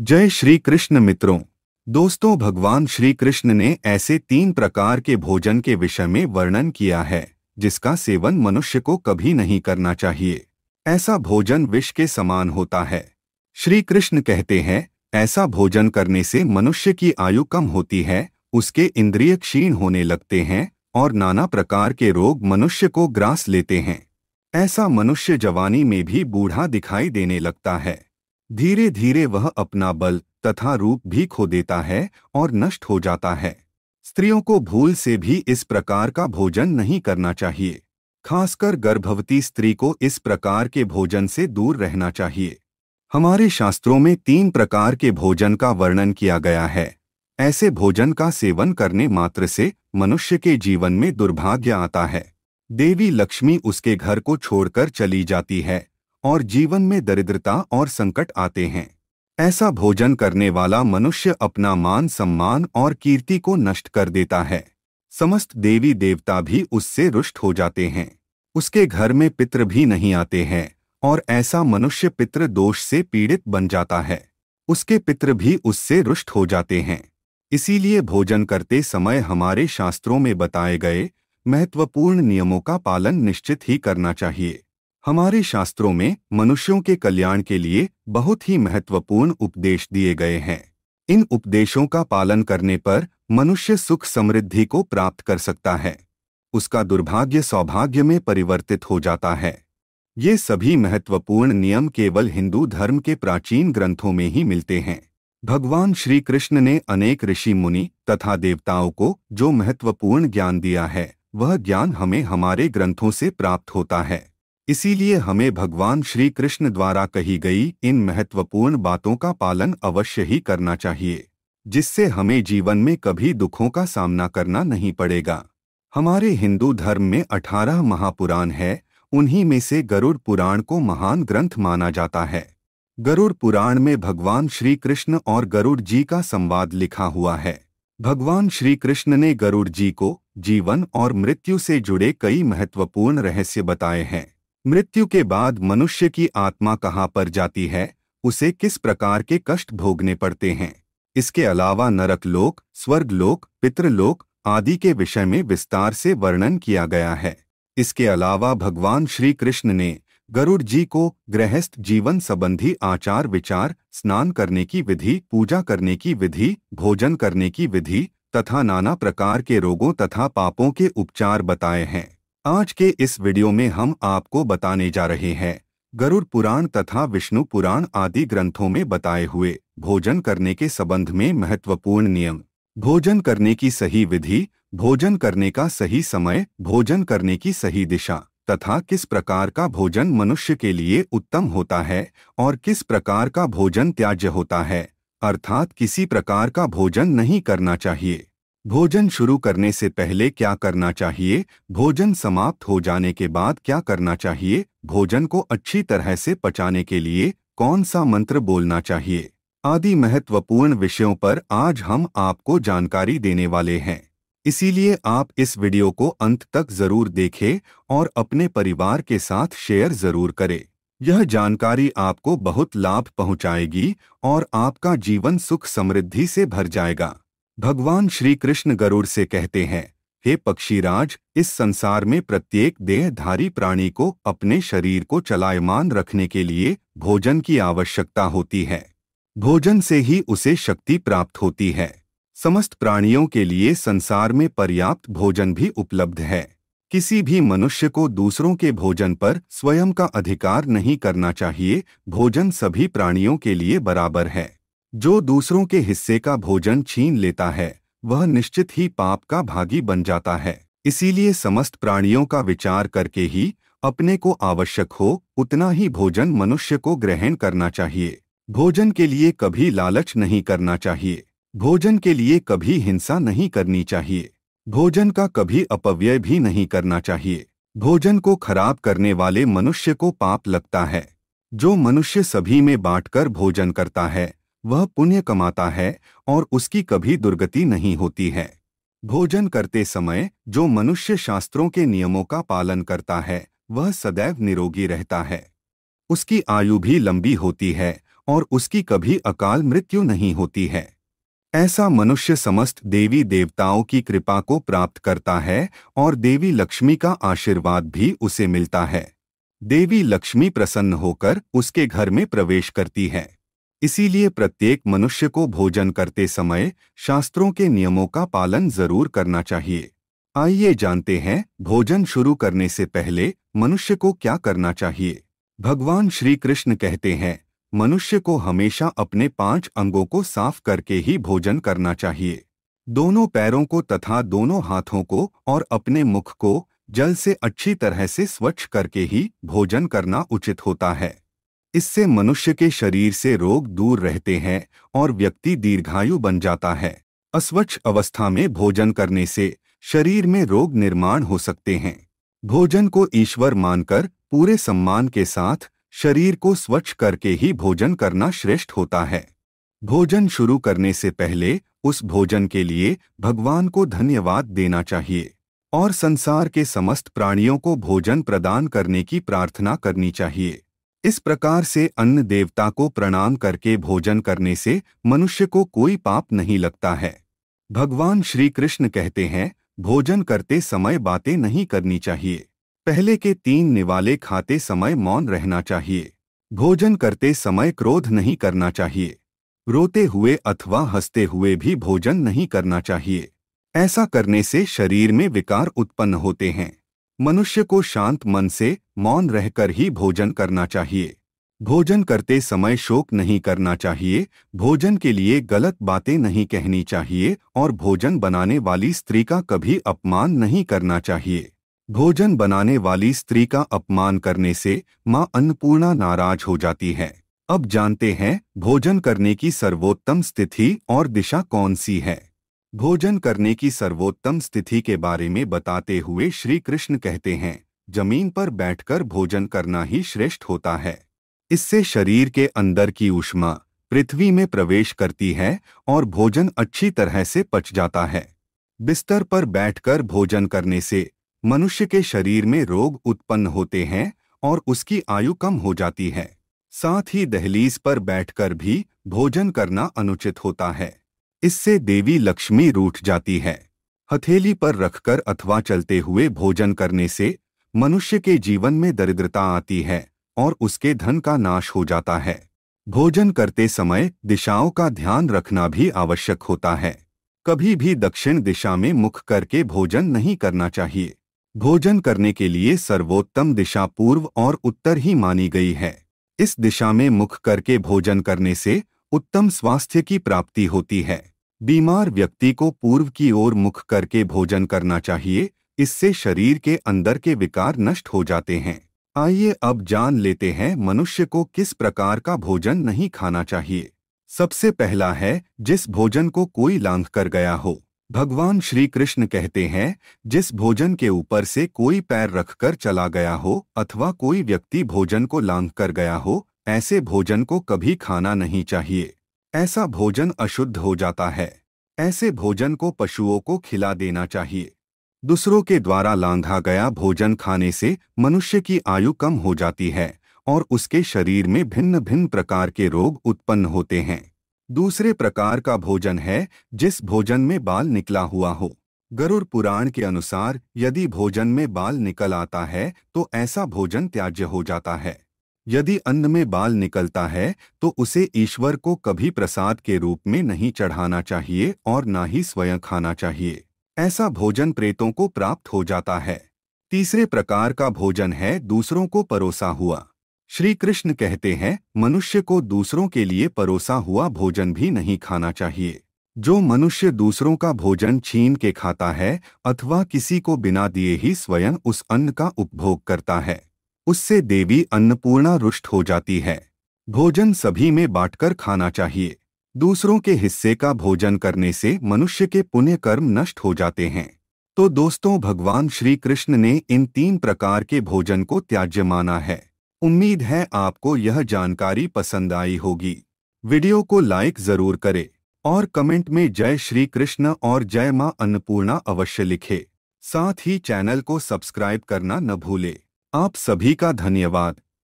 जय श्री कृष्ण मित्रों दोस्तों भगवान श्री कृष्ण ने ऐसे तीन प्रकार के भोजन के विषय में वर्णन किया है जिसका सेवन मनुष्य को कभी नहीं करना चाहिए ऐसा भोजन विष के समान होता है श्री कृष्ण कहते हैं ऐसा भोजन करने से मनुष्य की आयु कम होती है उसके इंद्रिय क्षीण होने लगते हैं और नाना प्रकार के रोग मनुष्य को ग्रास लेते हैं ऐसा मनुष्य जवानी में भी बूढ़ा दिखाई देने लगता है धीरे धीरे वह अपना बल तथा रूप भी खो देता है और नष्ट हो जाता है स्त्रियों को भूल से भी इस प्रकार का भोजन नहीं करना चाहिए खासकर गर्भवती स्त्री को इस प्रकार के भोजन से दूर रहना चाहिए हमारे शास्त्रों में तीन प्रकार के भोजन का वर्णन किया गया है ऐसे भोजन का सेवन करने मात्र से मनुष्य के जीवन में दुर्भाग्य आता है देवी लक्ष्मी उसके घर को छोड़कर चली जाती है और जीवन में दरिद्रता और संकट आते हैं ऐसा भोजन करने वाला मनुष्य अपना मान सम्मान और कीर्ति को नष्ट कर देता है समस्त देवी देवता भी उससे रुष्ट हो जाते हैं उसके घर में पित्र भी नहीं आते हैं और ऐसा मनुष्य पित्र दोष से पीड़ित बन जाता है उसके पित्र भी उससे रुष्ट हो जाते हैं इसीलिए भोजन करते समय हमारे शास्त्रों में बताए गए महत्वपूर्ण नियमों का पालन निश्चित ही करना चाहिए हमारे शास्त्रों में मनुष्यों के कल्याण के लिए बहुत ही महत्वपूर्ण उपदेश दिए गए हैं इन उपदेशों का पालन करने पर मनुष्य सुख समृद्धि को प्राप्त कर सकता है उसका दुर्भाग्य सौभाग्य में परिवर्तित हो जाता है ये सभी महत्वपूर्ण नियम केवल हिंदू धर्म के प्राचीन ग्रंथों में ही मिलते हैं भगवान श्री कृष्ण ने अनेक ऋषि मुनि तथा देवताओं को जो महत्वपूर्ण ज्ञान दिया है वह ज्ञान हमें हमारे ग्रंथों से प्राप्त होता है इसीलिए हमें भगवान श्री कृष्ण द्वारा कही गई इन महत्वपूर्ण बातों का पालन अवश्य ही करना चाहिए जिससे हमें जीवन में कभी दुखों का सामना करना नहीं पड़ेगा हमारे हिंदू धर्म में अठारह महापुराण है उन्हीं में से गरुड़ पुराण को महान ग्रंथ माना जाता है गरुड़ पुराण में भगवान श्री कृष्ण और गरुड़ जी का संवाद लिखा हुआ है भगवान श्री कृष्ण ने गरुड़ जी को जीवन और मृत्यु से जुड़े कई महत्वपूर्ण रहस्य बताए हैं मृत्यु के बाद मनुष्य की आत्मा कहाँ पर जाती है उसे किस प्रकार के कष्ट भोगने पड़ते हैं इसके अलावा नरक लोक स्वर्गलोक पितृलोक आदि के विषय में विस्तार से वर्णन किया गया है इसके अलावा भगवान श्री कृष्ण ने गरुड़ जी को गृहस्थ जीवन संबंधी आचार विचार स्नान करने की विधि पूजा करने की विधि भोजन करने की विधि तथा नाना प्रकार के रोगों तथा पापों के उपचार बताए हैं आज के इस वीडियो में हम आपको बताने जा रहे हैं गरुड़ पुराण तथा विष्णु पुराण आदि ग्रंथों में बताए हुए भोजन करने के संबंध में महत्वपूर्ण नियम भोजन करने की सही विधि भोजन करने का सही समय भोजन करने की सही दिशा तथा किस प्रकार का भोजन मनुष्य के लिए उत्तम होता है और किस प्रकार का भोजन त्याज्य होता है अर्थात किसी प्रकार का भोजन नहीं करना चाहिए भोजन शुरू करने से पहले क्या करना चाहिए भोजन समाप्त हो जाने के बाद क्या करना चाहिए भोजन को अच्छी तरह से पचाने के लिए कौन सा मंत्र बोलना चाहिए आदि महत्वपूर्ण विषयों पर आज हम आपको जानकारी देने वाले हैं इसीलिए आप इस वीडियो को अंत तक जरूर देखें और अपने परिवार के साथ शेयर जरूर करें यह जानकारी आपको बहुत लाभ पहुंचाएगी और आपका जीवन सुख समृद्धि से भर जाएगा भगवान श्री कृष्ण गरुड़ से कहते हैं हे पक्षीराज इस संसार में प्रत्येक देहधारी प्राणी को अपने शरीर को चलायमान रखने के लिए भोजन की आवश्यकता होती है भोजन से ही उसे शक्ति प्राप्त होती है समस्त प्राणियों के लिए संसार में पर्याप्त भोजन भी उपलब्ध है किसी भी मनुष्य को दूसरों के भोजन पर स्वयं का अधिकार नहीं करना चाहिए भोजन सभी प्राणियों के लिए बराबर है जो दूसरों के हिस्से का भोजन छीन लेता है वह निश्चित ही पाप का भागी बन जाता है इसीलिए समस्त प्राणियों का विचार करके ही अपने को आवश्यक हो उतना ही भोजन मनुष्य को ग्रहण करना चाहिए भोजन के लिए कभी लालच नहीं करना चाहिए भोजन के लिए कभी हिंसा नहीं करनी चाहिए भोजन का कभी अपव्यय भी नहीं करना चाहिए भोजन को खराब करने वाले मनुष्य को पाप लगता है जो मनुष्य सभी में बांटकर भोजन करता है वह पुण्य कमाता है और उसकी कभी दुर्गति नहीं होती है भोजन करते समय जो मनुष्य शास्त्रों के नियमों का पालन करता है वह सदैव निरोगी रहता है उसकी आयु भी लंबी होती है और उसकी कभी अकाल मृत्यु नहीं होती है ऐसा मनुष्य समस्त देवी देवताओं की कृपा को प्राप्त करता है और देवी लक्ष्मी का आशीर्वाद भी उसे मिलता है देवी लक्ष्मी प्रसन्न होकर उसके घर में प्रवेश करती है इसीलिए प्रत्येक मनुष्य को भोजन करते समय शास्त्रों के नियमों का पालन जरूर करना चाहिए आइए जानते हैं भोजन शुरू करने से पहले मनुष्य को क्या करना चाहिए भगवान श्री कृष्ण कहते हैं मनुष्य को हमेशा अपने पांच अंगों को साफ करके ही भोजन करना चाहिए दोनों पैरों को तथा दोनों हाथों को और अपने मुख को जल से अच्छी तरह से स्वच्छ करके ही भोजन करना उचित होता है इससे मनुष्य के शरीर से रोग दूर रहते हैं और व्यक्ति दीर्घायु बन जाता है अस्वच्छ अवस्था में भोजन करने से शरीर में रोग निर्माण हो सकते हैं भोजन को ईश्वर मानकर पूरे सम्मान के साथ शरीर को स्वच्छ करके ही भोजन करना श्रेष्ठ होता है भोजन शुरू करने से पहले उस भोजन के लिए भगवान को धन्यवाद देना चाहिए और संसार के समस्त प्राणियों को भोजन प्रदान करने की प्रार्थना करनी चाहिए इस प्रकार से अन्न देवता को प्रणाम करके भोजन करने से मनुष्य को कोई पाप नहीं लगता है भगवान श्री कृष्ण कहते हैं भोजन करते समय बातें नहीं करनी चाहिए पहले के तीन निवाले खाते समय मौन रहना चाहिए भोजन करते समय क्रोध नहीं करना चाहिए रोते हुए अथवा हंसते हुए भी भोजन नहीं करना चाहिए ऐसा करने से शरीर में विकार उत्पन्न होते हैं मनुष्य को शांत मन से मौन रहकर ही भोजन करना चाहिए भोजन करते समय शोक नहीं करना चाहिए भोजन के लिए गलत बातें नहीं कहनी चाहिए और भोजन बनाने वाली स्त्री का कभी अपमान नहीं करना चाहिए भोजन बनाने वाली स्त्री का अपमान करने से माँ अन्नपूर्णा नाराज हो जाती है अब जानते हैं भोजन करने की सर्वोत्तम स्थिति और दिशा कौन सी है भोजन करने की सर्वोत्तम स्थिति के बारे में बताते हुए श्री कृष्ण कहते हैं जमीन पर बैठकर भोजन करना ही श्रेष्ठ होता है इससे शरीर के अंदर की ऊष्मा पृथ्वी में प्रवेश करती है और भोजन अच्छी तरह से पच जाता है बिस्तर पर बैठकर भोजन करने से मनुष्य के शरीर में रोग उत्पन्न होते हैं और उसकी आयु कम हो जाती है साथ ही दहलीज पर बैठकर भी भोजन करना अनुचित होता है इससे देवी लक्ष्मी रूठ जाती है हथेली पर रखकर अथवा चलते हुए भोजन करने से मनुष्य के जीवन में दरिद्रता आती है और उसके धन का नाश हो जाता है भोजन करते समय दिशाओं का ध्यान रखना भी आवश्यक होता है कभी भी दक्षिण दिशा में मुख करके भोजन नहीं करना चाहिए भोजन करने के लिए सर्वोत्तम दिशा पूर्व और उत्तर ही मानी गई है इस दिशा में मुख करके भोजन करने से उत्तम स्वास्थ्य की प्राप्ति होती है बीमार व्यक्ति को पूर्व की ओर मुख करके भोजन करना चाहिए इससे शरीर के अंदर के विकार नष्ट हो जाते हैं आइए अब जान लेते हैं मनुष्य को किस प्रकार का भोजन नहीं खाना चाहिए सबसे पहला है जिस भोजन को कोई लांघ कर गया हो भगवान श्री कृष्ण कहते हैं जिस भोजन के ऊपर से कोई पैर रखकर चला गया हो अथवा कोई व्यक्ति भोजन को लांघ कर गया हो ऐसे भोजन को कभी खाना नहीं चाहिए ऐसा भोजन अशुद्ध हो जाता है ऐसे भोजन को पशुओं को खिला देना चाहिए दूसरों के द्वारा लांघा गया भोजन खाने से मनुष्य की आयु कम हो जाती है और उसके शरीर में भिन्न भिन्न प्रकार के रोग उत्पन्न होते हैं दूसरे प्रकार का भोजन है जिस भोजन में बाल निकला हुआ हो गरुड़ पुराण के अनुसार यदि भोजन में बाल निकल आता है तो ऐसा भोजन त्याज्य हो जाता है यदि अन्न में बाल निकलता है तो उसे ईश्वर को कभी प्रसाद के रूप में नहीं चढ़ाना चाहिए और ना ही स्वयं खाना चाहिए ऐसा भोजन प्रेतों को प्राप्त हो जाता है तीसरे प्रकार का भोजन है दूसरों को परोसा हुआ श्री कृष्ण कहते हैं मनुष्य को दूसरों के लिए परोसा हुआ भोजन भी नहीं खाना चाहिए जो मनुष्य दूसरों का भोजन छीन के खाता है अथवा किसी को बिना दिए ही स्वयं उस अन्न का उपभोग करता है उससे देवी अन्नपूर्णा रुष्ट हो जाती है भोजन सभी में बांटकर खाना चाहिए दूसरों के हिस्से का भोजन करने से मनुष्य के पुण्य कर्म नष्ट हो जाते हैं तो दोस्तों भगवान श्री कृष्ण ने इन तीन प्रकार के भोजन को त्याज्य माना है उम्मीद है आपको यह जानकारी पसंद आई होगी वीडियो को लाइक जरूर करें और कमेंट में जय श्री कृष्ण और जय मां अन्नपूर्णा अवश्य लिखे साथ ही चैनल को सब्सक्राइब करना न भूलें आप सभी का धन्यवाद